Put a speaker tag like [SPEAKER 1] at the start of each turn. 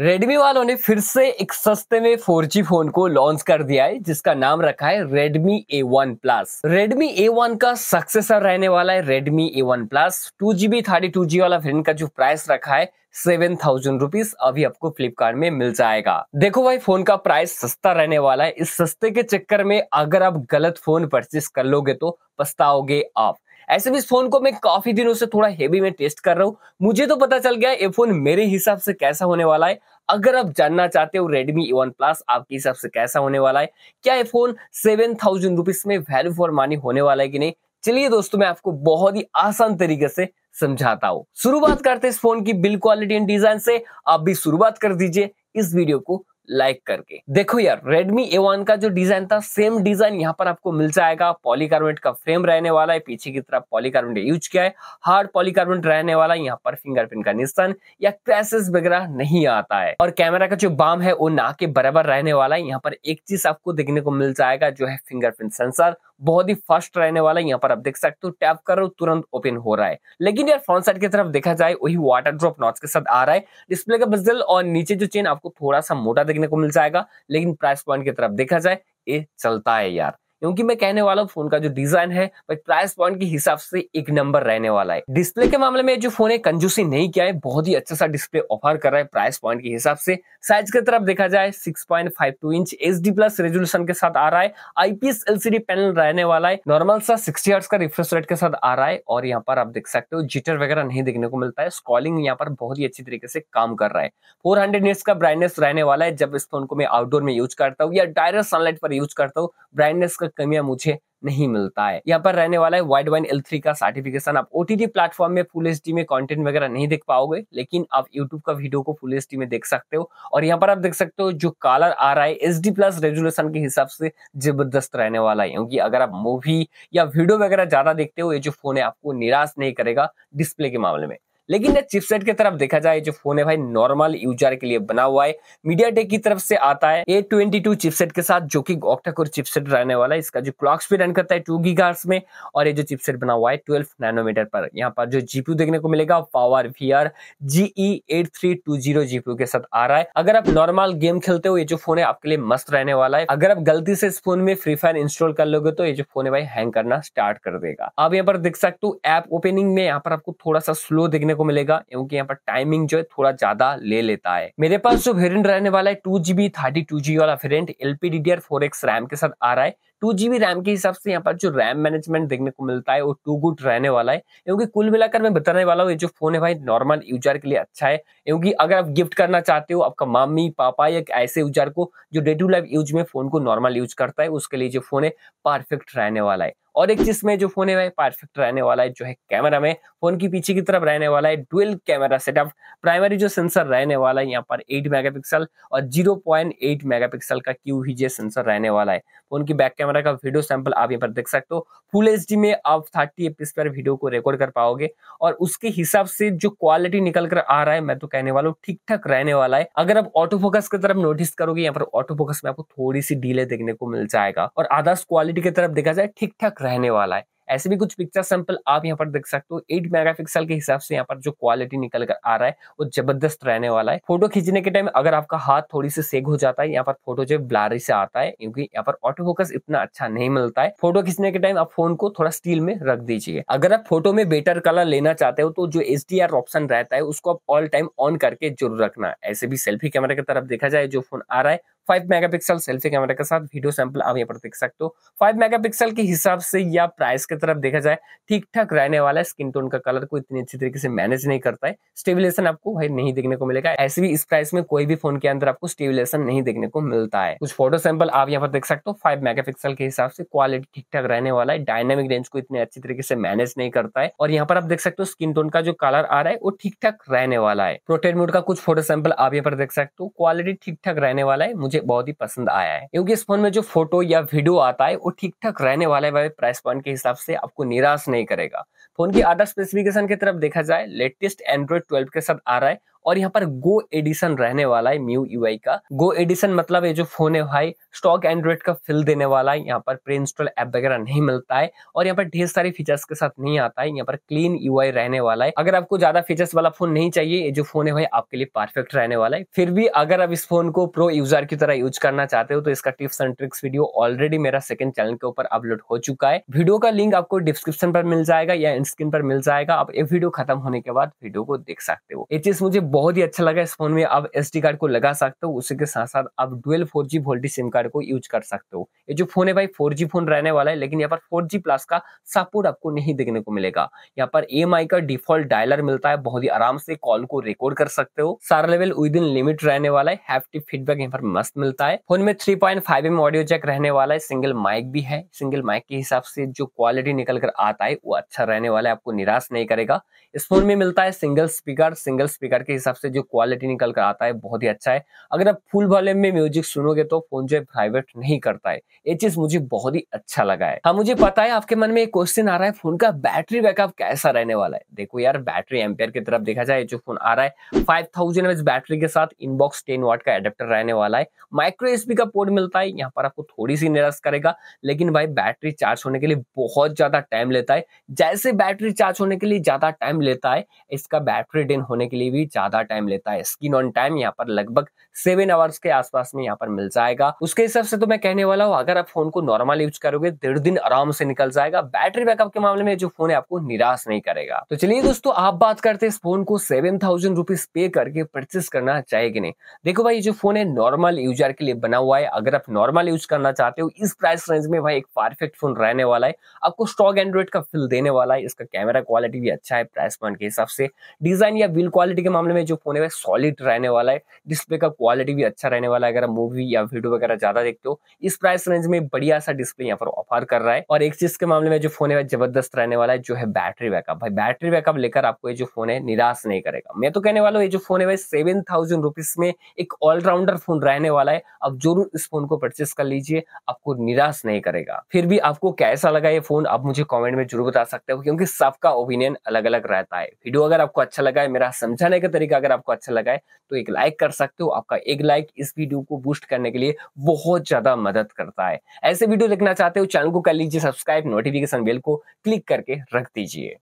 [SPEAKER 1] Redmi वालों ने फिर से एक सस्ते में 4G फोन को लॉन्च कर दिया है जिसका नाम रखा है Redmi A1 Plus. Redmi A1 का सक्सेसर रहने वाला है Redmi A1 Plus. 2GB 32GB वाला फ्रेंड का जो प्राइस रखा है सेवन थाउजेंड रुपीज अभी आपको फ्लिपकार्ट में मिल जाएगा देखो भाई फोन का प्राइस सस्ता रहने वाला है इस सस्ते के चक्कर में अगर आप गलत फोन परचेस कर लोगे तो पछताओगे आप ऐसे भी इस फोन को मैं काफी दिनों से थोड़ा हेवी में टेस्ट कर रहा हूँ मुझे तो पता चल गया ये फोन मेरे हिसाब से कैसा होने वाला है अगर आप जानना चाहते हो Redmi वन प्लस आपके हिसाब से कैसा होने वाला है क्या ये फोन सेवन थाउजेंड रुपीज में वैल्यू फॉर मानी होने वाला है कि नहीं चलिए दोस्तों मैं आपको बहुत ही आसान तरीके से समझाता हूँ शुरुआत करते इस फोन की बिल क्वालिटी एंड डिजाइन से आप भी शुरुआत कर दीजिए इस वीडियो को लाइक करके देखो यार Redmi A1 का जो डिजाइन था सेम डिजाइन यहाँ पर आपको मिल जाएगा पॉलीकार्बोनेट का फ्रेम रहने वाला है पीछे की तरफ पॉलीकार्बोनेट यूज किया है हार्ड पॉलीकार्बोनेट रहने वाला है यहाँ पर फिंगरप्रिंट का निशान या क्रैसेस वगैरह नहीं आता है और कैमरा का जो बाम है वो ना के बराबर रहने वाला है यहाँ पर एक चीज आपको देखने को मिल जाएगा जो है फिंगरप्रिंट सेंसर बहुत ही फास्ट रहने वाला है यहाँ पर आप देख सकते हो टैप कर रहे हो तुरंत ओपन हो रहा है लेकिन यार फ्रंट साइड की तरफ देखा जाए वही वाटर ड्रॉप नॉच के साथ आ रहा है डिस्प्ले का बजल और नीचे जो चेन आपको थोड़ा सा मोटा देखने को मिल जाएगा लेकिन प्राइस पॉइंट की तरफ देखा जाए ये चलता है यार क्योंकि मैं कहने वाला हूँ फोन का जो डिजाइन है प्राइस पॉइंट के हिसाब से एक नंबर रहने वाला है डिस्प्ले के मामले में जो फोन है कंजूसी नहीं किया है बहुत ही अच्छा सा डिस्प्ले ऑफर कर रहा है प्राइस पॉइंट के हिसाब से साइज की तरफ देखा जाए six inch H plus resolution के साथ आ रहा है आईपीएस एलसीडी पैनल रहने वाला है नॉर्मल सा सिक्सटी हर्ट्स का रिफ्रेश रेट के साथ आ रहा है और यहाँ पर आप देख सकते हो जिटर वगैरह नहीं देखने को मिलता है स्कॉलिंग यहाँ पर बहुत ही अच्छी तरीके से काम कर रहा है फोर हंड्रेड का ब्राइटनेस रहने वाला है जब इस फोन को मैं आउटडोर में यूज करता हूँ या डायरेक्ट सनलाइट पर यूज करता हूँ ब्राइटनेस का कम या मुझे नहीं मिलता है यहाँ पर रहने वाला है वाइड वाइन एल थ्री का सर्टिफिकेशन आप ओटीटी प्लेटफॉर्म में फुल एच में कंटेंट वगैरह नहीं देख पाओगे लेकिन आप यूट्यूब का वीडियो को फुल एच में देख सकते हो और यहाँ पर आप देख सकते हो जो कलर आ रहा है एच प्लस रेजुलेशन के हिसाब से जबरदस्त रहने वाला है क्योंकि अगर आप मूवी या वीडियो वगैरह ज्यादा देखते हो ये जो फोन है आपको निराश नहीं करेगा डिस्प्ले के मामले में लेकिन चिपसेट की तरफ देखा जाए जो फोन है भाई नॉर्मल यूजर के लिए बना हुआ है मीडिया टेक की तरफ से आता है ए ट्वेंटी टू चिपसेट के साथ जो कि ऑक्टाकोर चिपसेट रहने वाला है इसका जो क्लॉक स्पीड रन करता है टू गी में और ये जो चिपसेट बना हुआ है ट्वेल्व नाइनोमीटर पर यहाँ पर जो जीपी देखने को मिलेगा power V R GE eight three two zero के साथ आ रहा है अगर आप नॉर्मल गेम खेलते हो ये जो फोन है आपके लिए मस्त रहने वाला है अगर आप गलती से इस फोन में फ्री फायर इंस्टॉल कर लोगे तो ये जो फोन है भाई हैंग करना स्टार्ट कर देगा आप यहाँ पर देख सकते हो ऐप ओपनिंग में यहाँ पर आपको थोड़ा सा स्लो देखने को मिलेगा क्योंकि यहाँ पर टाइमिंग जो है थोड़ा ज्यादा ले लेता है मेरे पास जो वेरियंट रहने वाला है two GB thirty two G वाला variant LPD D four X RAM के साथ आ रहा है टू जीबी रैम के हिसाब से यहाँ पर जो रैम मैनेजमेंट देखने को मिलता है वो टू गुड रहने वाला है क्योंकि कुल मिलाकर मैं बताने वाला हूँ ये जो फोन है भाई नॉर्मल यूजर के लिए अच्छा है क्योंकि अगर आप गिफ्ट करना चाहते हो आपका मामी पापा या ऐसे यूजर को जो डे टू लाइफ यूज में फोन को नॉर्मल यूज करता है उसके लिए जो फोन है परफेक्ट रहने वाला है और एक चीज में जो फोन है परफेक्ट रहने वाला है जो है कैमरा में फोन की पीछे की तरफ रहने वाला है डुअल कैमरा सेटअप प्राइमरी जो सेंसर रहने वाला है यहाँ पर 8 मेगापिक्सल और 0.8 मेगापिक्सल का क्यू सेंसर रहने वाला है फोन की बैक कैमरा का वीडियो सैंपल आप यहाँ पर देख सकते हो फुल एच में आप थर्टी एफ पर वीडियो को रिकॉर्ड कर पाओगे और उसके हिसाब से जो क्वालिटी निकल कर आ रहा है मैं तो कहने वाला हूँ ठीक ठाक रहने वाला है अगर आप ऑटो फोकस की तरफ नोटिस करोगे यहाँ पर ऑटो फोकस में आपको थोड़ी सी डीले देखने को मिल जाएगा और आदर्श क्वालिटी की तरफ देखा जाए ठीक ठाक रहने वाला है ऐसे भी कुछ पिक्चर सैंपल आप यहाँ पर देख सकते हो एट मेगापिक्सल के हिसाब से यहाँ पर जो क्वालिटी निकल कर आ रहा है वो जबरदस्त रहने वाला है फोटो खींचने के टाइम अगर आपका हाथ थोड़ी सी से सेक हो जाता है यहाँ पर फोटो जो ब्लारी से आता है क्योंकि यहाँ पर ऑटो फोकस इतना अच्छा नहीं मिलता है फोटो खींचने के टाइम आप फोन को थोड़ा स्टील में रख दीजिए अगर आप फोटो में बेटर कलर लेना चाहते हो तो जो एच ऑप्शन रहता है उसको आप ऑल टाइम ऑन करके जरूर रखना ऐसे भी सेल्फी कैमरा की तरफ देखा जाए जो फोन आ रहा है फाइव मेगापिक्सल सेल्फी कैमरा के साथ वीडियो सैंपल आप यहाँ पर देख सकते हो फाइव मेगापिक्सल के हिसाब से या प्राइस की तरफ देखा जाए ठीक ठाक रहने वाला है स्किन टोन का कलर को इतनी अच्छी तरीके से मैनेज नहीं करता है स्टेबिलेशन आपको भाई नहीं देखने को मिलेगा ऐसे भी इस प्राइस में कोई भी फोन के अंदर आपको स्टेबिलेशन नहीं देखने को मिलता है कुछ फोटो सैंपल आप यहाँ पर देख सकते हो फाइव मेगा के हिसाब से क्वालिटी ठीक ठाक रहने वाला है डायनेमिक रेंज को इतने अच्छी तरीके से मैनेज नहीं करता है और यहाँ पर आप देख सकते हो स्किन टोन का जो कलर आ रहा है वो ठीक ठाक रहने वाला है प्रोटेन मोड का कुछ फोटो सैंपल आप यहाँ पर देख सकते हो क्वालिटी ठीक ठाक रहने वाला है मुझे बहुत ही पसंद आया है क्योंकि इस फोन में जो फोटो या वीडियो आता है वो ठीक ठाक रहने वाला है प्राइस पॉइंट के हिसाब से आपको निराश नहीं करेगा फोन की अदर स्पेसिफिकेशन की तरफ देखा जाए लेटेस्ट एंड्रॉइड ट्वेल्व के साथ आ रहा है और यहाँ पर गो एडिशन रहने वाला है म्यू यू का गो एडिशन मतलब ये जो फोन है भाई स्टॉक एंड्रॉइड का फिल देने वाला है यहाँ पर प्री इंस्टॉल ऐप वगैरह नहीं मिलता है और यहाँ पर ढेर सारे फीचर्स के साथ नहीं आता है यहाँ पर क्लीन यू रहने वाला है अगर आपको ज्यादा फीचर्स वाला फोन नहीं चाहिए ये जो फोन है भाई आपके लिए परफेक्ट रहने वाला है फिर भी अगर आप इस फोन को प्रो यूजर की तरह यूज करना चाहते हो तो इसका tips and tricks video already मेरा सेकंड चैनल के ऊपर अपलोड हो चुका है वीडियो का लिंक आपको डिस्क्रिप्शन पर मिल जाएगा या स्क्रीन पर मिल जाएगा आप ये वीडियो खत्म होने के बाद वीडियो को देख सकते हो ये चीज मुझे बहुत ही अच्छा लगा इस फोन में आप एस कार्ड को लगा सकते हो उसी के साथ साथ आप dual four G voltage sim card को यूज कर सकते हो ये जो फोन है भाई फोर जी फोन रहने वाला है लेकिन यहाँ पर फोर जी प्लस का सपोर्ट आपको नहीं देखने को मिलेगा यहाँ पर एम का डिफॉल्ट डायलर मिलता है बहुत ही आराम से कॉल को रिकॉर्ड कर सकते हो सारा लेवल विद इन लिमिट रहने वाला है फीडबैक यहाँ पर मस्त मिलता है फोन में three point five M audio jack रहने वाला है सिंगल माइक भी है सिंगल माइक के हिसाब से जो क्वालिटी निकल कर आता है वो अच्छा रहने वाला है आपको निराश नहीं करेगा इस फोन में मिलता है सिंगल स्पीकर सिंगल स्पीकर के हिसाब से जो क्वालिटी निकल कर आता है बहुत ही अच्छा है अगर आप फुल वॉल्यूम में म्यूजिक सुनोगे तो फोन जो है वाइब्रेट नहीं करता है ये चीज मुझे बहुत ही अच्छा लगा है हाँ मुझे पता है आपके मन में एक क्वेश्चन आ रहा है फोन का बैटरी बैकअप कैसा रहने वाला है देखो यार बैटरी एम्पेयर की तरफ देखा जाए जो फोन आ रहा है फाइव थाउजेंड बैटरी के साथ इनबॉक्स टेन वाट का एडेप्टर रहने वाला है माइक्रो एसपी का पोर्ट मिलता है यहाँ पर आपको थोड़ी सी निराश करेगा लेकिन भाई बैटरी चार्ज होने के लिए बहुत ज्यादा टाइम लेता है जैसे बैटरी चार्ज होने के लिए ज्यादा टाइम लेता है इसका बैटरी डेन होने के लिए भी ज्यादा ज़्यादा टाइम लेता है स्किन ऑन टाइम यहाँ पर लगभग सेवन आवर्स के आसपास में यहाँ पर मिल जाएगा उसके हिसाब से तो मैं कहने वाला हूँ अगर आप फोन को नॉर्मल यूज करोगे डेढ़ दिन आराम से निकल जाएगा बैटरी बैकअप के मामले में जो फोन है आपको निराश नहीं करेगा तो चलिए दोस्तों आप बात करते हैं इस फोन को सेवन थाउजेंड रुपीज पे करके परचेस करना चाहिए कि नहीं देखो भाई जो फोन है नॉर्मल यूजर के लिए बना हुआ है अगर आप नॉर्मल यूज करना चाहते हो इस प्राइस रेंज में भाई एक परफेक्ट फोन रहने वाला है आपको स्टॉक एंड्रॉइड का फिल देने वाला है इसका कैमरा क्वालिटी भी अच्छा है प्राइस पॉइंट के हिसाब से डिजाइन या बिल क्वालिटी के मामले में में जो फोन है सॉलिड रहने वाला है डिस्प्ले का क्वालिटी भी अच्छा रहने वाला है अगर आप मूवी या वीडियो वगैरह ज्यादा देखते हो इस प्राइस रेंज में बढ़िया सा डिस्प्ले यहाँ पर ऑफर कर रहा है और एक चीज के मामले में जो फोन है जबरदस्त रहने वाला है जो है बैटरी बैकअप भाई बैटरी बैकअप लेकर आपको ये जो फोन है निराश नहीं करेगा मैं तो कहने वाला हूँ ये जो फोन है भाई सेवन थाउजेंड रुपीज में एक ऑलराउंडर फोन रहने वाला है आप जरूर इस फोन को परचेस कर लीजिए आपको निराश नहीं करेगा फिर भी आपको कैसा लगा ये फोन आप मुझे कॉमेंट में जरूर बता सकते हो क्योंकि सबका ओपिनियन अलग अलग रहता है वीडियो अगर आपको अच्छा लगा है मेरा समझाने का तरीका तरीका अगर आपको अच्छा लगा है तो एक लाइक कर सकते हो आपका एक लाइक इस वीडियो को बूस्ट करने के लिए बहुत ज्यादा मदद करता है ऐसे वीडियो देखना चाहते हो चैनल को कर लीजिए सब्सक्राइब नोटिफिकेशन बेल को क्लिक करके रख दीजिए